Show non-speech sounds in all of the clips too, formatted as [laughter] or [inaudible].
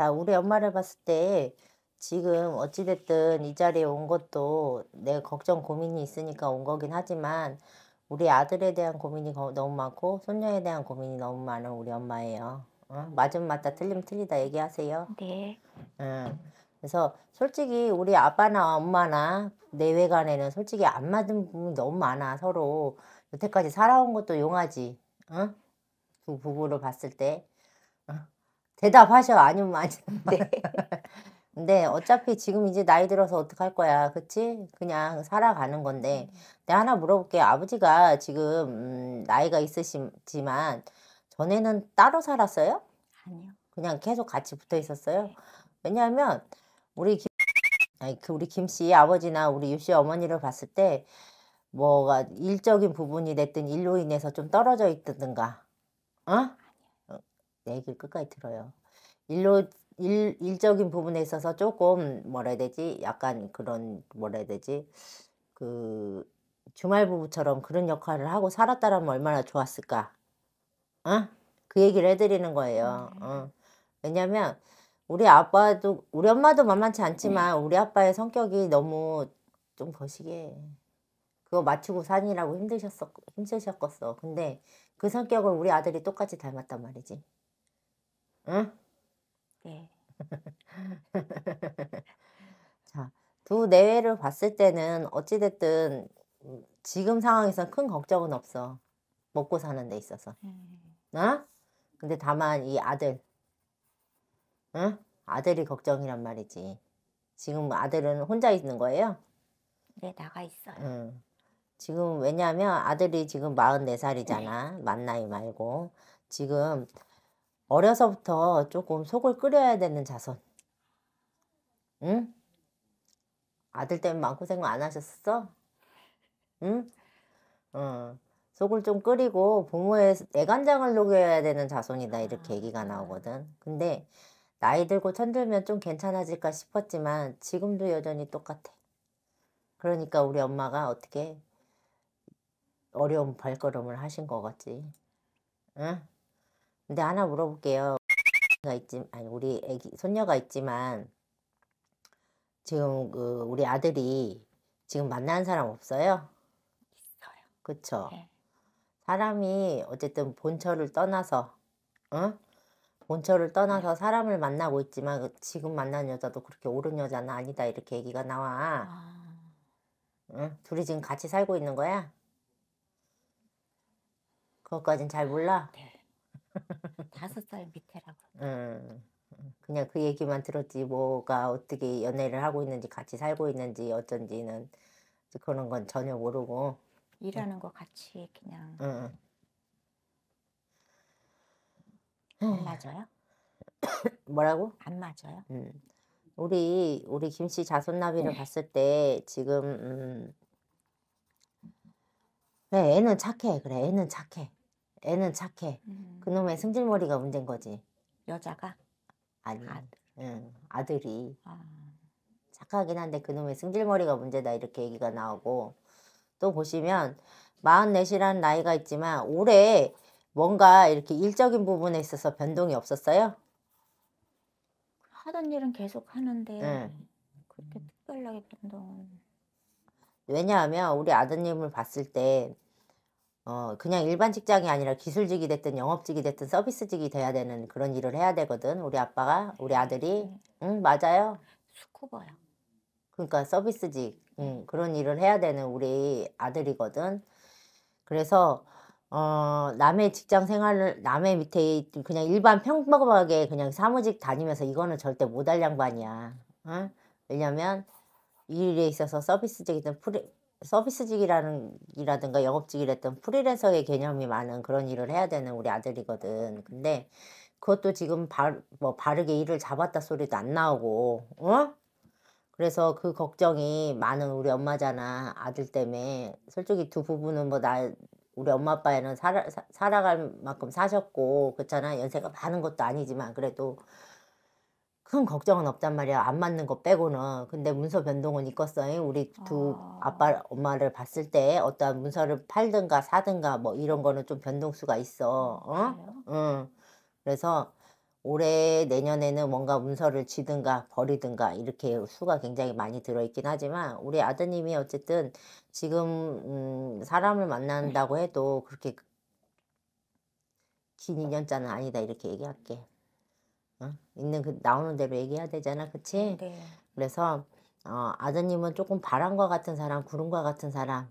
자, 우리 엄마를 봤을 때 지금 어찌됐든 이 자리에 온 것도 내 걱정 고민이 있으니까 온 거긴 하지만 우리 아들에 대한 고민이 너무 많고 손녀에 대한 고민이 너무 많은 우리 엄마예요. 어? 맞음 맞다 틀리면 틀리다 얘기하세요. 네. 응. 그래서 솔직히 우리 아빠나 엄마나 내외관에는 솔직히 안 맞은 부분 너무 많아 서로 여태까지 살아온 것도 용하지. 응? 어? 두 부부를 봤을 때 대답하셔 아니면 아니. 네. [laughs] 근데 어차피 지금 이제 나이 들어서 어떡할 거야. 그치? 그냥 살아가는 건데. 음. 내가 하나 물어볼게. 아버지가 지금 음, 나이가 있으시지만 전에는 따로 살았어요? 아니요. 그냥 계속 같이 붙어 있었어요. 네. 왜냐하면 우리 김, 아니, 그 우리 김 씨 아버지나 우리 유 씨 어머니를 봤을 때 뭐가 일적인 부분이 됐든 일로 인해서 좀 떨어져 있든가, 어? 내 얘기를 끝까지 들어요. 일로 일, 일적인 부분에 있어서 조금 뭐라 해야 되지? 약간 그런 뭐라 해야 되지? 그 주말 부부처럼 그런 역할을 하고 살았다라면 얼마나 좋았을까? 어? 그 얘기를 해드리는 거예요. 음. 어. 왜냐면 우리 아빠도 우리 엄마도 만만치 않지만 음. 우리 아빠의 성격이 너무 좀거시기 그거 맞추고 사니라고 힘드셨었 힘드셨겠어. 근데 그 성격을 우리 아들이 똑같이 닮았단 말이지. 응? 네. [laughs] 자, 두 내외를 봤을 때는 어찌됐든 지금 상황에선 큰 걱정은 없어. 먹고 사는 데 있어서. 음. 어? 근데 다만 이 아들. 응? 어? 아들이 걱정이란 말이지. 지금 아들은 혼자 있는 거예요? 네, 나가 있어요. 응. 지금 왜냐하면 아들이 지금 44살이잖아. 네. 만 나이 말고. 지금 어려서부터 조금 속을 끓여야 되는 자손. 응? 아들 때문에 마음고생 안 하셨어? 응? 어, 속을 좀 끓이고 부모의 애간장을 녹여야 되는 자손이다 이렇게 아. 얘기가 나오거든. 근데 나이 들고 천들면 좀 괜찮아질까 싶었지만 지금도 여전히 똑같아. 그러니까 우리 엄마가 어떻게 어려운 발걸음을 하신 거겠지. 응? 근데 하나 물어볼게요. 아니 우리 애기 손녀가 있지만 지금 그 우리 아들이 지금 만나 사람 없어요? 있어요. 그쵸? 네. 사람이 어쨌든 본처를 떠나서 응? 본처를 떠나서 네. 사람을 만나고 있지만 그 지금 만난 여자도 그렇게 옳은 여자는 아니다 이렇게 얘기가 나와. 아... 응? 둘이 지금 같이 살고 있는 거야? 그것까진 잘 몰라? 네. 다섯 살 밑에라고. 음. 그냥 그 얘기만 들었지 뭐가 어떻게 연애를 하고 있는지 같이 살고 있는지 어쩐지는 그런 건 전혀 모르고 일하는 거 같이 그냥 응. 안 맞아요? [laughs] 뭐라고? 안 맞아요? 음. 우리 우리 김씨 자손나비를 네. 봤을 때 지금 음. 네, 애는 착해 그래 애는 착해 애는 착해. 음. 그놈의 승질머리가 문제인 거지. 여자가? 아니. 아들. 응, 아들이. 아. 착하긴 한데 그놈의 승질머리가 문제다 이렇게 얘기가 나오고 또 보시면 44이라는 나이가 있지만 올해 뭔가 이렇게 일적인 부분에 있어서 변동이 없었어요? 하던 일은 계속 하는데 응. 그렇게 특별하게 변동은 왜냐하면 우리 아드님을 봤을 때 어, 그냥 일반 직장이 아니라 기술직이 됐든 영업직이 됐든 서비스직이 돼야 되는 그런 일을 해야 되거든. 우리 아빠가, 우리 아들이. 네. 응, 맞아요. 스쿠버야. 그러니까 서비스직, 네. 응, 그런 일을 해야 되는 우리 아들이거든. 그래서, 어, 남의 직장 생활을, 남의 밑에 그냥 일반 평범하게 그냥 사무직 다니면서 이거는 절대 못할 양반이야. 응? 왜냐면, 일에 있어서 서비스직이든 프리, 서비스직이라는 이라든가 영업직이랬던 프리랜서의 개념이 많은 그런 일을 해야 되는 우리 아들이거든. 근데 그것도 지금 바, 뭐 바르게 일을 잡았다 소리도 안 나오고, 어? 그래서 그 걱정이 많은 우리 엄마잖아 아들 때문에 솔직히 두 부부는 뭐나 우리 엄마 아빠에는 살아, 살아갈 만큼 사셨고 그렇잖아 연세가 많은 것도 아니지만 그래도 큰 걱정은 없단 말이야. 안 맞는 거 빼고는. 근데 문서 변동은 있겠어요. 우리 두 아. 빠 엄마를 봤을 때 어떠한 문서를 팔든가 사든가 뭐 이런 거는 좀 변동수가 있어. 음, 어? 그 응. 그래서 올해 내년에는 뭔가 문서를 지든가 버리든가 이렇게 수가 굉장히 많이 들어있긴 하지만 우리 아드님이 어쨌든 지금 음, 사람을 만난다고 해도 그렇게 긴 인연자는 아니다 이렇게 얘기할게. 어? 있는 그 나오는 대로 얘기해야 되잖아, 그치? 음, 네. 그래서 어, 아드님은 조금 바람과 같은 사람, 구름과 같은 사람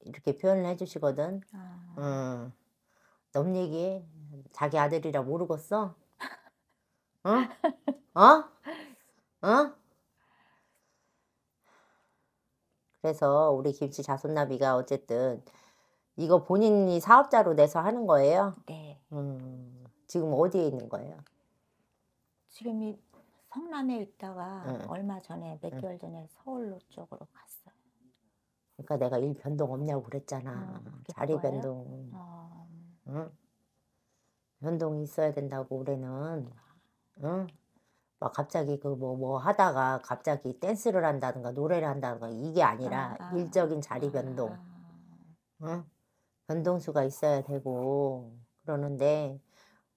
이렇게 표현을 해주시거든. 아. 어. 넘얘기 자기 아들이라 모르겠어? 어? [laughs] 어? 어? 그래서 우리 김치 자손나비가 어쨌든 이거 본인이 사업자로 내서 하는 거예요. 네. 음, 지금 어디에 있는 거예요? 지금 이 성남에 있다가 응. 예, 예. 얼마 전에 몇 예. 개월 전에 서울로 쪽으로 갔어요. 그러니까 내가 일 변동 없냐고 그랬잖아. 아, 자리 거예요? 변동. 아... 응? 변동이 있어야 된다고 올해는. 응? 막 뭐 갑자기 그 뭐뭐 뭐 하다가 갑자기 댄스를 한다든가 노래를 한다든가 이게 아니라 아, 아. 일적인 자리 변동. 아. 응? 변동수가 있어야 되고 그러는데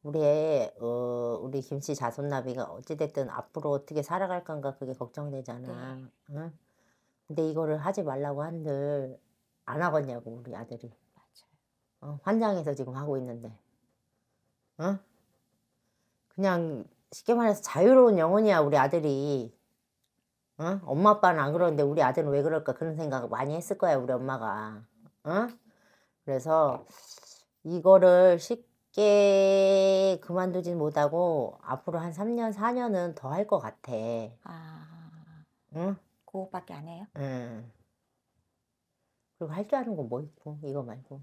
우리의 어, 우리 김씨 자손나비가 어찌됐든 앞으로 어떻게 살아갈 건가 그게 걱정되잖아. 네. 응? 근데 이거를 하지 말라고 한들 안 하겠냐고 우리 아들이. 어, 환장해서 지금 하고 있는데. 응? 그냥 쉽게 말해서 자유로운 영혼이야 우리 아들이. 응? 엄마 아빠는 안 그러는데 우리 아들은 왜 그럴까 그런 생각 을 많이 했을 거야 우리 엄마가. 응? 그래서 이거를 쉽 쉽게 그만두진 못하고 앞으로 한 3년, 4년은 더 할 것 같아. 아. 응? 그거밖에 안 해요? 응. 그리고 할 줄 아는 거 뭐 있고, 이거 말고.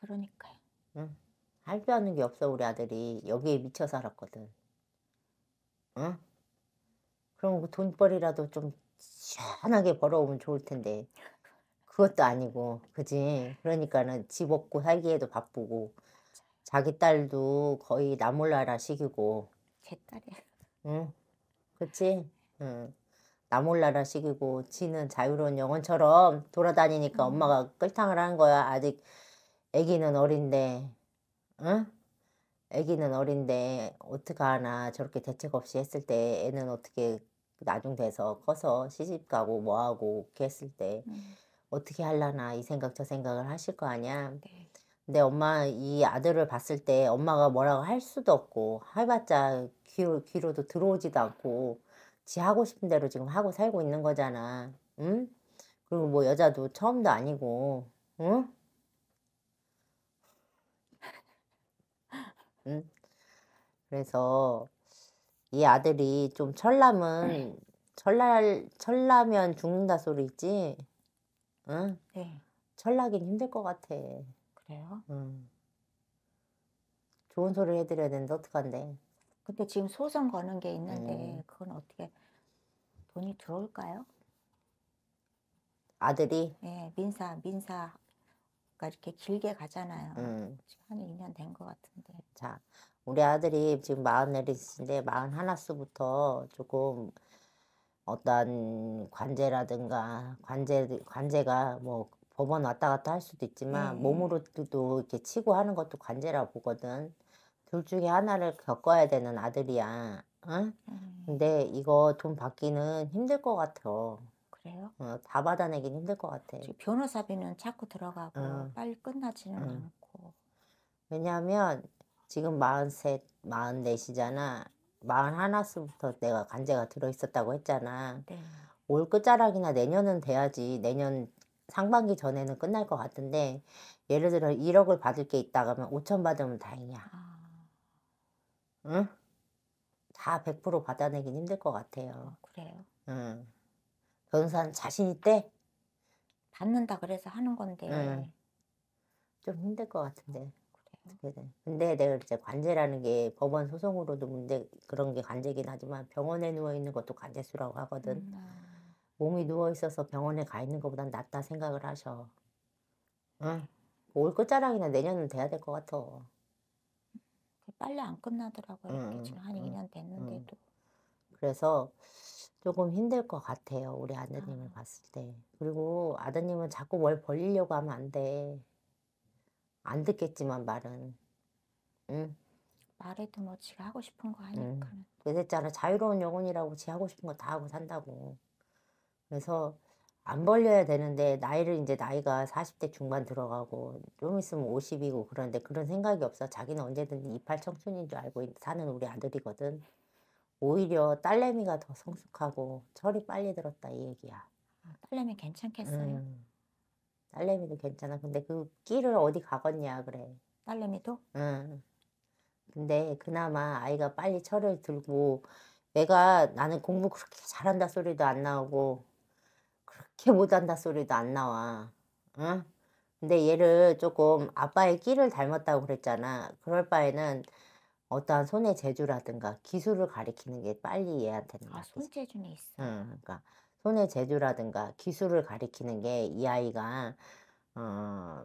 그러니까요. 응. 할 줄 아는 게 없어, 우리 아들이. 여기에 미쳐 살았거든. 응? 그럼 그 돈벌이라도 좀 시원하게 벌어오면 좋을 텐데. 그것도 아니고, 그지? 그러니까는 집 없고 살기에도 바쁘고. 자기 딸도 거의 나 몰라라 시키고제 딸이야. 응, 그치? 응. 나 몰라라 시기고 지는 자유로운 영혼처럼 돌아다니니까 음. 엄마가 끌탕을 하는 거야. 아직 아기는 어린데, 응? 아기는 어린데 어떡하나 저렇게 대책 없이 했을 때 애는 어떻게 나중 돼서 커서 시집 가고 뭐하고 이렇을때 음. 어떻게 할라나 이 생각 저 생각을 하실 거 아니야. 네. 근데 엄마 이 아들을 봤을 때 엄마가 뭐라고 할 수도 없고 해봤자 귀로, 귀로도 들어오지도 않고 지 하고 싶은 대로 지금 하고 살고 있는 거잖아. 응? 그리고 뭐 여자도 처음도 아니고, 응? 응? 그래서 이 아들이 좀 철남은 철날 철라면 죽는다 소리 있지? 응? 네. 철나긴 힘들 것 같아. 그래요? 음. 좋은 소리를 해드려야 되는데 어떡한데? 근데 지금 소송 거는 게 있는데 음. 그건 어떻게 돈이 들어올까요? 아들이? 네, 민사, 민사가 이렇게 길게 가잖아요. 음. 지금 한 2년 된 것 같은데. 자, 우리 아들이 지금 44인데 41수부터 조금 어떤 관제라든가 관제 관제가 뭐 법원 왔다 갔다 할 수도 있지만 음. 몸으로도 이렇게 치고 하는 것도 관제라고 보거든. 둘 중에 하나를 겪어야 되는 아들이야. 응? 어? 음. 근데 이거 돈 받기는 힘들 것 같아. 그래요? 어, 다 받아내긴 힘들 것 같아. 변호사비는 자꾸 들어가고 어. 빨리 끝나지는 어. 않고. 왜냐하면 지금 마흔셋, 마흔넷이잖아 마흔 하나수부터 내가 관제가 들어있었다고 했잖아. 네. 올 끝자락이나 내년은 돼야지. 내년 상반기 전에는 끝날 것 같은데 예를 들어 1억을 받을 게 있다 그러면 5천 받으면 다행이야. 아. 응? 다 100% 받아내긴 힘들 것 같아요. 아, 그래요. 응. 변호사는 자신 있대? 받는다 그래서 하는 건데 응. 좀 힘들 것 같은데. 아, 근데 내가 이제 관제라는 게 법원 소송으로도 문제 그런 게 관제긴 하지만 병원에 누워 있는 것도 관제수라고 하거든. 음, 몸이 누워있어서 병원에 가 있는 것보단 낫다 생각을 하셔. 응. 올 끝자락이나 내년은 돼야 될 것 같아. 빨리 안 끝나더라고요. 음, 이렇게 지금 한 음, 2년 됐는데도. 음. 그래서 조금 힘들 것 같아요. 우리 아드님을 아. 봤을 때. 그리고 아드님은 자꾸 뭘 벌리려고 하면 안 돼. 안 듣겠지만 말은. 응? 말해도 뭐 지가 하고 싶은 거 하니까. 응. 내 대자라 자유로운 영혼이라고 지 하고 싶은 거 다 하고 산다고. 그래서 안 벌려야 되는데 나이를 이제 나이가 40대 중반 들어가고 좀 있으면 50이고 그런데 그런 생각이 없어 자기는 언제든지 이팔 청춘인 줄 알고 사는 우리 아들이거든 오히려 딸내미가 더 성숙하고 철이 빨리 들었다 이 얘기야 아, 딸내미 괜찮겠어요? 음, 딸내미도 괜찮아 근데 그 끼를 어디 가겠냐 그래 딸내미도? 응 근데 그나마 아이가 빨리 철을 들고 내가 나는 공부 그렇게 잘한다 소리도 안 나오고 그렇게 못한다 소리도 안 나와. 응? 근데 얘를 조금 아빠의 끼를 닮았다고 그랬잖아. 그럴 바에는 어떠한 손의 재주라든가 기술을 가리키는 게 빨리 얘한테는 아, 손재주는 있어. 응, 그러니까 손의 재주라든가 기술을 가리키는 게 이 아이가 어,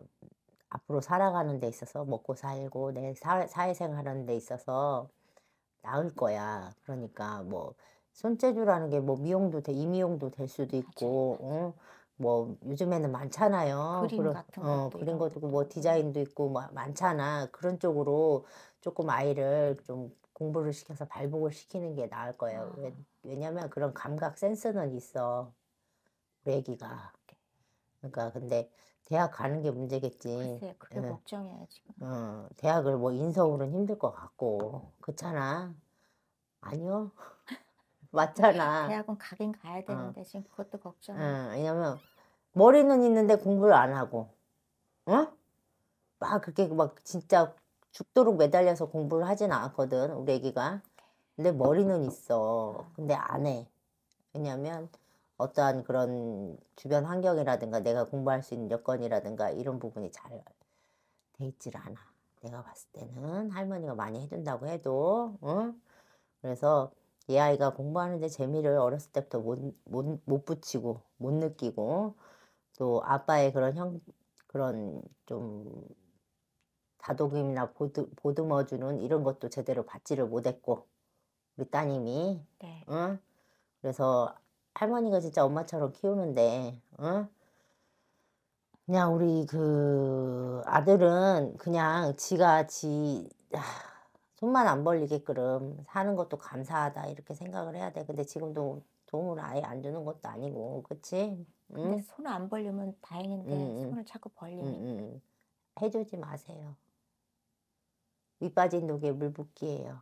앞으로 살아가는 데 있어서 먹고 살고 내 사회생활하는 데 있어서 나을 거야. 그러니까 뭐 손재주라는 게 뭐 미용도 돼 이미용도 될 수도 있고 맞아 맞아요. 응? 뭐 요즘에는 많잖아요. 그림 그런, 같은 어, 것도 어, 그린 것도 있고 뭐 디자인도 있고 뭐 많잖아. 그런 쪽으로 조금 아이를 좀 공부를 시켜서 발복을 시키는 게 나을 거예요. 아. 왜, 냐면 그런 감각 센스는 있어. 우리 애기가. 아, 그러니까 근데 대학 가는 게 문제겠지. 글쎄, 그게 응. 걱정이야 지금. 응, 어, 대학을 뭐 인서울은 힘들 것 같고 어. 그렇잖아. 아니요. [laughs] 맞잖아 네, 대학원 가긴 가야 어. 되는데 어. 지금 그것도 걱정. 응, 어, 왜냐면 머리는 있는데 공부를 안 하고, 응? 어? 막 그렇게 막 진짜 죽도록 매달려서 공부를 하진 않았거든 우리 애기가. 근데 머리는 있어. 근데 안 해. 왜냐면 어떠한 그런 주변 환경이라든가 내가 공부할 수 있는 여건이라든가 이런 부분이 잘돼 있질 않아. 내가 봤을 때는 할머니가 많이 해준다고 해도, 응? 그래서 이 아이가 공부하는데 재미를 어렸을 때부터 못, 못, 못 붙이고 못 느끼고 또 아빠의 그런 형 그런 좀 다독임이나 보드, 보듬어주는 이런 것도 제대로 받지를 못했고 우리 따님이 네. 응? 그래서 할머니가 진짜 엄마처럼 키우는데 응? 그냥 우리 그 아들은 그냥 지가 지 아, 손만 안 벌리게끔 사는 것도 감사하다 이렇게 생각을 해야 돼. 근데 지금도 돈을 아예 안 주는 것도 아니고, 그치? 응? 근데 손을 안 벌리면 다행인데 음, 손을 자꾸 벌리면 음, 해주지 마세요. 위 빠진 독에 물 붓기예요.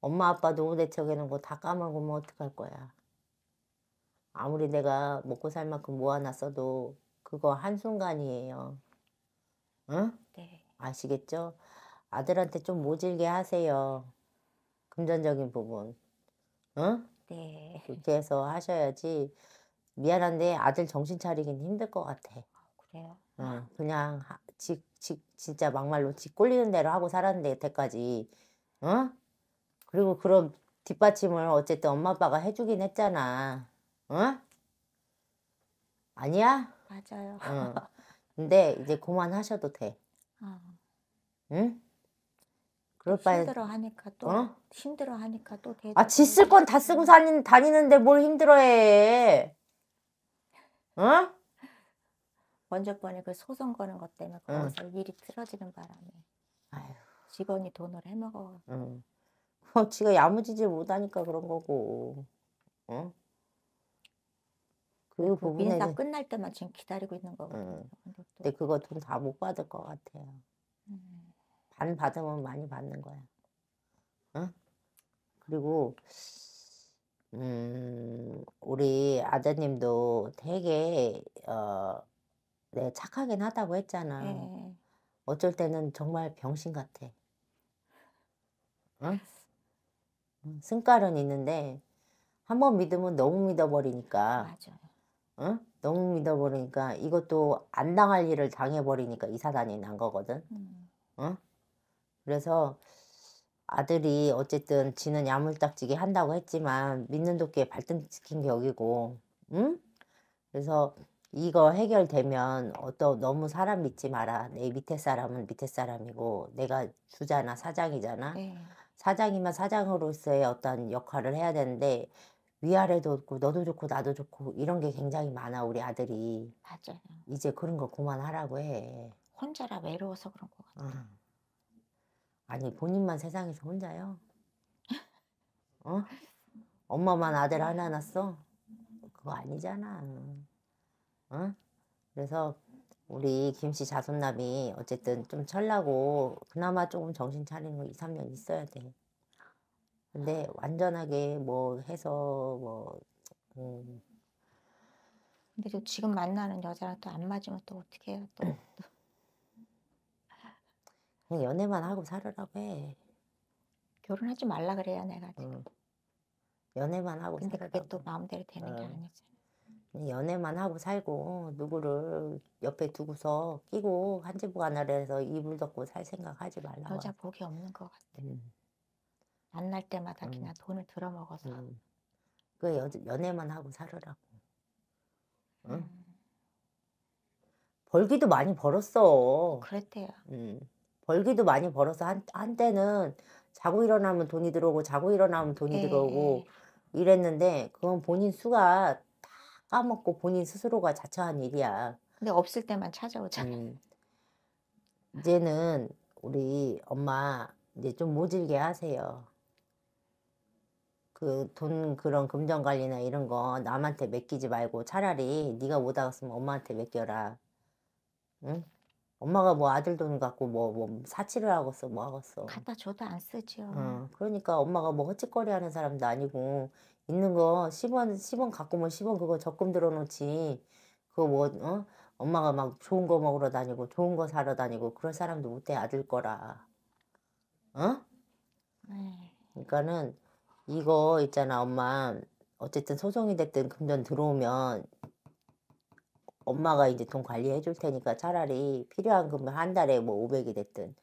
엄마 아빠 노후 대책에는 거 다 까먹으면 어떡할 거야. 아무리 내가 먹고 살 만큼 모아놨어도 그거 한순간이에요. 응? 네. 아시겠죠? 아들한테 좀 모질게 하세요. 금전적인 부분. 응? 네. 그렇게 해서 하셔야지 미안한데 아들 정신 차리긴 힘들 것 같아. 아, 그래요? 응. 그냥 지, 지, 진짜 막말로 지 꼴리는 대로 하고 살았는데 여태까지. 응? 그리고 그런 뒷받침을 어쨌든 엄마 아빠가 해주긴 했잖아. 응? 아니야? 맞아요. 응. [laughs] 근데 이제 그만하셔도 돼. 어. 응? 그럴 바에 힘들어 하니까 또 어? 힘들어 하니까 또대 아, 지쓸건 다 쓰고 사니, 다니는데 뭘 힘들어해? 어? 먼저 번에 그 소송 거는 것 때문에 거기서 일이 틀어지는 바람에 아휴. 직원이 돈을 해먹어. 응. 어, 지가 야무지질 못하니까 그런 거고. 어? 그, 그 부분에 민사 끝날 때만 지금 기다리고 있는 거거든 응. 근데 그거 돈 다 못 받을 것 같아요. 안 받으면 많이 받는 거야. 응? 어? 그리고 음, 우리 아드님도 되게 어, 네, 착하긴 하다고 했잖아. 네. 어쩔 때는 정말 병신 같아. 응? 어? 음, 승깔은 있는데 한번 믿으면 너무 믿어버리니까. 맞아요. 응? 어? 너무 믿어버리니까 이것도 안 당할 일을 당해버리니까 이 사단이 난 거거든. 응? 음. 그래서 아들이 어쨌든 지는 야물딱지게 한다고 했지만 믿는 도끼에 발등치킨 격이고 응? 그래서 이거 해결되면 어떤 너무 사람 믿지 마라. 내 밑에 사람은 밑에 사람이고 내가 주잖아 사장이잖아. 네. 사장이면 사장으로서의 어떤 역할을 해야 되는데 위아래도 없고 너도 좋고 나도 좋고 이런 게 굉장히 많아 우리 아들이. 맞아요. 이제 그런 거 그만하라고 해. 혼자라 외로워서 그런 거 같아. 응. 아니 본인만 세상에서 혼자요? 어? 엄마만 아들 하나 낳았어? 그거 아니잖아. 어? 그래서 우리 김씨 자손남이 어쨌든 좀 철나고 그나마 조금 정신 차리는 2, 3년 있어야 돼. 근데 완전하게 뭐 해서 뭐 음. 근데 지금 만나는 여자랑 또 안 맞으면 또 어떻게 해요? 또. [clears throat] 그냥 연애만 하고 살으라고 해. 결혼하지 말라 그래야 내가 지금. 응. 연애만 하고 근데 살으라고. 그게 또 마음대로 되는 응. 게아니잖 연애만 하고 살고 누구를 옆에 두고서 끼고 한 지붕 안아래 서 이불 덮고 살 생각 하지 말라 여자 복이 없는 것 같아. 응. 만날 때마다 그냥 돈을 들어먹어서. 그 여, 연애만 하고 살으라고. 응? 음. 벌기도 많이 벌었어. 그랬대요. 응. 벌기도 많이 벌어서 한, 한때는 자고 일어나면 돈이 들어오고 자고 일어나면 돈이 에이. 예, 들어오고 예. 이랬는데 그건 본인 수가 다 까먹고 본인 스스로가 자처한 일이야. 근데 없을 때만 찾아오잖아. 음. 이제는 우리 엄마 이제 좀 모질게 하세요. 그 돈 그런 금전 관리나 이런 거 남한테 맡기지 말고 차라리 네가 못 알았으면 엄마한테 맡겨라. 응? 엄마가 뭐 아들 돈 갖고 뭐, 뭐 사치를 하겠어 뭐 하겠어. 갖다 줘도 안 쓰죠. 어, 그러니까 엄마가 뭐헛짓거리 하는 사람도 아니고 있는 거 10원 10원 갖고 뭐 10원 그거 적금 들어놓지. 그거 뭐 어? 엄마가 막 좋은 거 먹으러 다니고 좋은 거 사러 다니고 그런 사람도 못해 아들 거라. 어? 네. 그러니까는 이거 있잖아 엄마 어쨌든 소송이 됐든 금전 들어오면 엄마가 이제 돈 관리해 줄 테니까 차라리 필요한 금액 한 달에 뭐 500이 됐든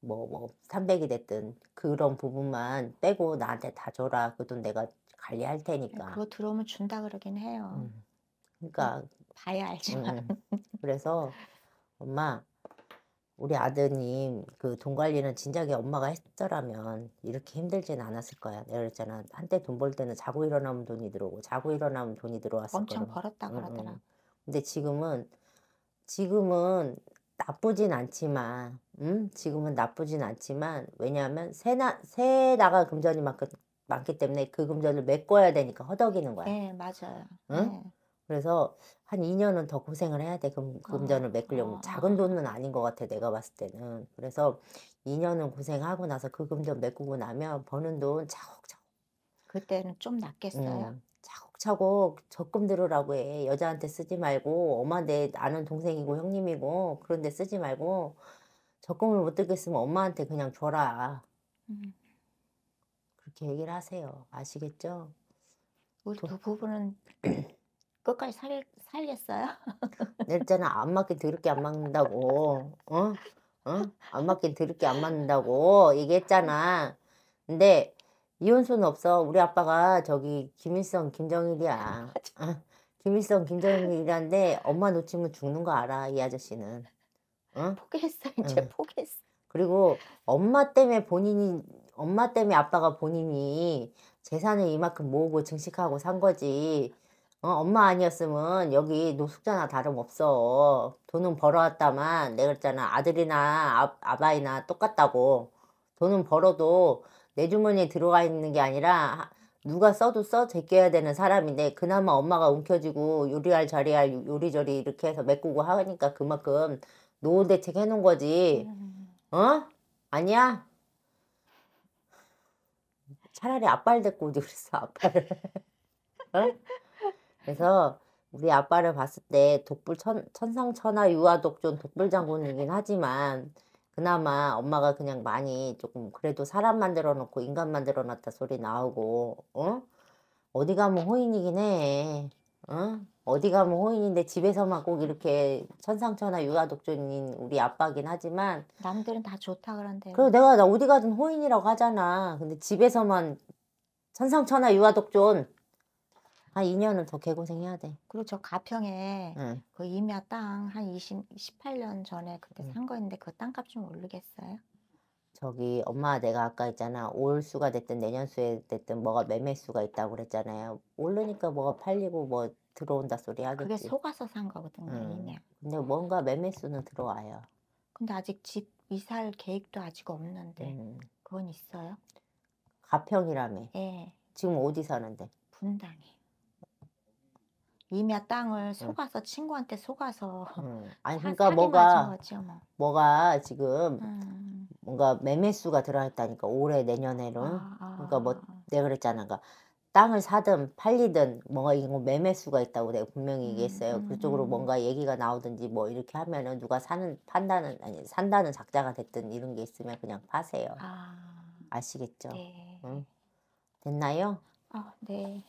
뭐, 뭐 300이 됐든 그런 부분만 빼고 나한테 다 줘라. 그 돈 내가 관리할 음, 테니까. 그거 들어오면 준다 그러긴 해요. 음. 그러니까 음, 봐야 알지만. 음. 음. [laughs] 그래서 엄마 우리 아드님 그 돈 관리는 진작에 엄마가 했더라면 이렇게 힘들진 않았을 거야. 내가 그랬잖아. 한때 돈 벌 때는 자고 일어나면 돈이 들어오고 자고 일어나면 돈이 들어왔을 거야. 엄청 벌었다 음, 그러더라. 음, 근데 지금은 지금은 나쁘진 않지만 음? 지금은 나쁘진 않지만 왜냐하면 새나세다가 금전이 많기, 많기 때문에 그 금전을 메꿔야 되니까 허덕이는 거야. 네 맞아요. 응? 네. 그래서 한 2년은 더 고생을 해야 돼. 금, 아, 금전을 메꾸려면 어. 작은 돈은 아닌 것 같아. 내가 봤을 때는. 그래서 2년은 고생하고 나서 그 금전 메꾸고 나면 버는 돈 차곡차곡. 그때는 좀 낫겠어요. 음. 차곡차곡 적금 들으라고 해. 여자한테 쓰지 말고 엄마 내 아는 동생이고 형님이고 그런데 쓰지 말고 적금을 못 들겠으면 엄마한테 그냥 줘라. 음. 그렇게 얘기를 하세요. 아시겠죠? 우리 두 부부는 [clears throat] 끝까지 살, 살겠어요? 낼때는 안 맞긴 더럽게 안 맞는다고. 어? 어? 안 맞긴 더럽게 안 맞는다고 얘기했잖아. 근데 이혼수는 없어. 우리 아빠가 저기 김일성, 김정일이야. 아, 김일성, 김정일이란데 엄마 놓치면 죽는 거 알아. 이 아저씨는. 어? 응? 포기했어. 이제 응. 포기했어. 그리고 엄마 때문에 본인이 엄마 때문에 아빠가 본인이 재산을 이만큼 모으고 증식하고 산 거지. 어, 엄마 아니었으면 여기 노숙자나 다름없어. 돈은 벌어왔다만 내가 그랬잖아. 아들이나 아, 아바이나 똑같다고. 돈은 벌어도 내 주머니에 들어가 있는 게 아니라 누가 써도 써 제껴야 되는 사람인데 그나마 엄마가 움켜쥐고 요리할 자리할 요리저리 이렇게 해서 메꾸고 하니까 그만큼 노후 대책 해놓은 거지. 음. 어? 아니야? 차라리 아빠를 데리고 오지 그랬어 아빠를. [laughs] 어? 그래서 우리 아빠를 봤을 때 독불 천, 천상천하 유아독존 독불장군이긴 하지만 그나마 엄마가 그냥 많이 조금 그래도 사람 만들어 놓고 인간 만들어 놨다 소리 나오고 어? 어디 가면 호인이긴 해 어? 어디 가면 호인인데 집에서만 꼭 이렇게 천상천하 유아독존인 우리 아빠긴 하지만 남들은 다 좋다 그런데 그래 내가 나 어디 가든 호인이라고 하잖아 근데 집에서만 천상천하 유아독존 한 2년은 더 개고생해야 돼. 그리고 그렇죠. 가평에 응. 그 임야 땅한 18년 전에 그렇 응. 산거였데그 땅값 좀 오르겠어요? 저기 엄마 내가 아까 있잖아 올 수가 됐든 내년 수에 됐든 뭐가 매매 수가 있다고 그랬잖아요. 오르니까 뭐가 팔리고 뭐 들어온다 소리 하겠지. 그게 속아서 산 거거든요. 응. 근데 뭔가 매매 수는 들어와요. 근데 아직 집 이사할 계획도 아직 없는데 음. 그건 있어요? 가평이라며. 예. 지금 어디 사는데? 분당에. 임야 땅을 속아서 친구한테 속아서 음. [laughs] 아니 그러니까 뭐가 거죠, 뭐. 뭐가 지금 음. 뭔가 매매수가 들어있다니까 올해 내년에는 아, 아. 그러니까 뭐 아. 내가 그랬잖아 그러니까 땅을 사든 팔리든 뭔가 이거 뭐 매매수가 있다고 내가 분명히 얘기했어요 음, 음 그쪽으로 음. 뭔가 얘기가 나오든지 뭐 이렇게 하면은 누가 사는 판다는 아니 산다는 작자가 됐든 이런 게 있으면 그냥 파세요 아, 시겠죠 네. 응? 됐나요? 아, 네.